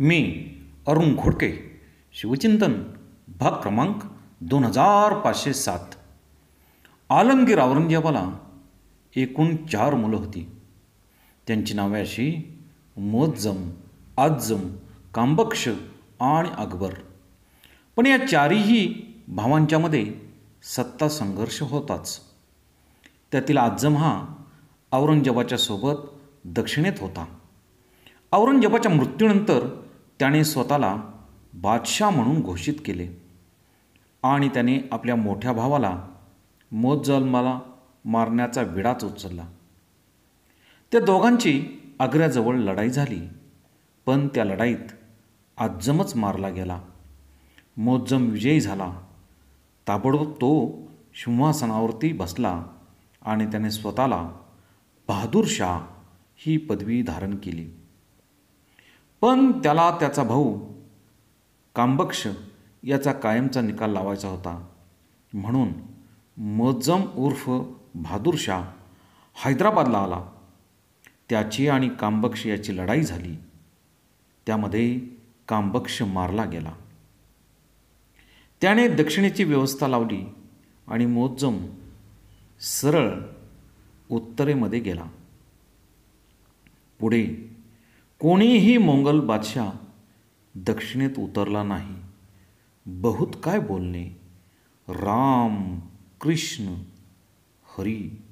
मी अरुण घोडके शिवचिंतन भाग क्रमांक दोन हजार पाचशे सात आलमगीर औरंगजेबाला एकूण चार मुलं होती त्यांची नावे अशी मोजम आजम कांबक्ष आणि अकबर पण या चारीही भावांच्यामध्ये सत्ता संघर्ष होताच त्यातील आजम हा औरंगजेबाच्या सोबत दक्षिणेत होता औरंगजेबाच्या मृत्यूनंतर त्याने स्वतःला बादशाह म्हणून घोषित केले आणि त्याने आपल्या मोठ्या भावाला मोजलमाला मारण्याचा विडाच उचलला त्या दोघांची आग्र्याजवळ लढाई झाली पण त्या लढाईत आजमच मारला गेला मोजम विजयी झाला ताबडतोब तो सिंहासनावरती बसला आणि त्याने स्वतःला बहादूर शाह ही पदवी धारण केली पण त्याला त्याचा भाऊ कांबक्ष याचा कायमचा निकाल लावायचा होता म्हणून मजम उर्फ बहादूरशाह हैदराबादला आला त्याची आणि कांबक्ष याची लढाई झाली त्यामध्ये कांबक्ष मारला गेला त्याने दक्षिणेची व्यवस्था लावली आणि मोजम सरळ उत्तरेमध्ये गेला पुढे कोणीही मोंगल बादशाह दक्षिणेत उतरला नाही बहुत काय बोलणे राम कृष्ण हरी